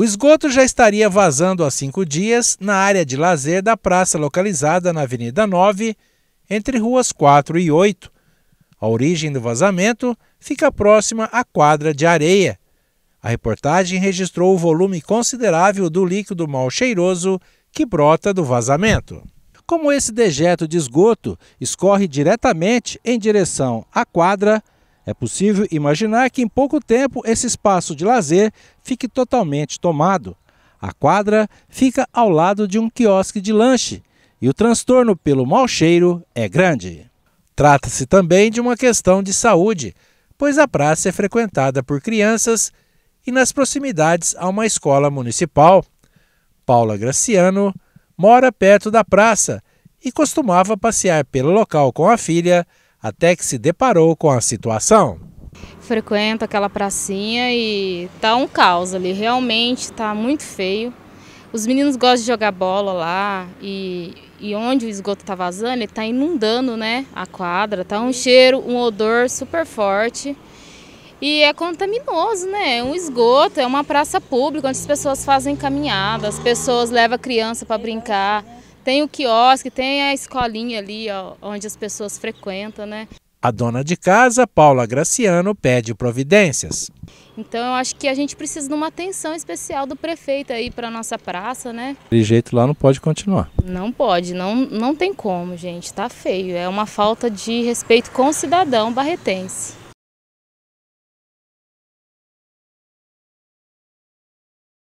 O esgoto já estaria vazando há cinco dias na área de lazer da praça localizada na Avenida 9, entre ruas 4 e 8. A origem do vazamento fica próxima à quadra de areia. A reportagem registrou o volume considerável do líquido mal cheiroso que brota do vazamento. Como esse dejeto de esgoto escorre diretamente em direção à quadra, é possível imaginar que em pouco tempo esse espaço de lazer fique totalmente tomado. A quadra fica ao lado de um quiosque de lanche e o transtorno pelo mau cheiro é grande. Trata-se também de uma questão de saúde, pois a praça é frequentada por crianças e nas proximidades há uma escola municipal. Paula Graciano mora perto da praça e costumava passear pelo local com a filha até que se deparou com a situação. Frequento aquela pracinha e tá um caos ali, realmente tá muito feio. Os meninos gostam de jogar bola lá e, e onde o esgoto tá vazando, ele tá inundando, né, a quadra, tá um cheiro, um odor super forte. E é contaminoso, né? É um esgoto, é uma praça pública onde as pessoas fazem caminhada, as pessoas levam a criança para brincar. Tem o quiosque, tem a escolinha ali ó, onde as pessoas frequentam, né? A dona de casa, Paula Graciano, pede providências. Então eu acho que a gente precisa de uma atenção especial do prefeito aí para nossa praça, né? De jeito lá não pode continuar. Não pode, não, não tem como, gente, tá feio. É uma falta de respeito com o cidadão barretense.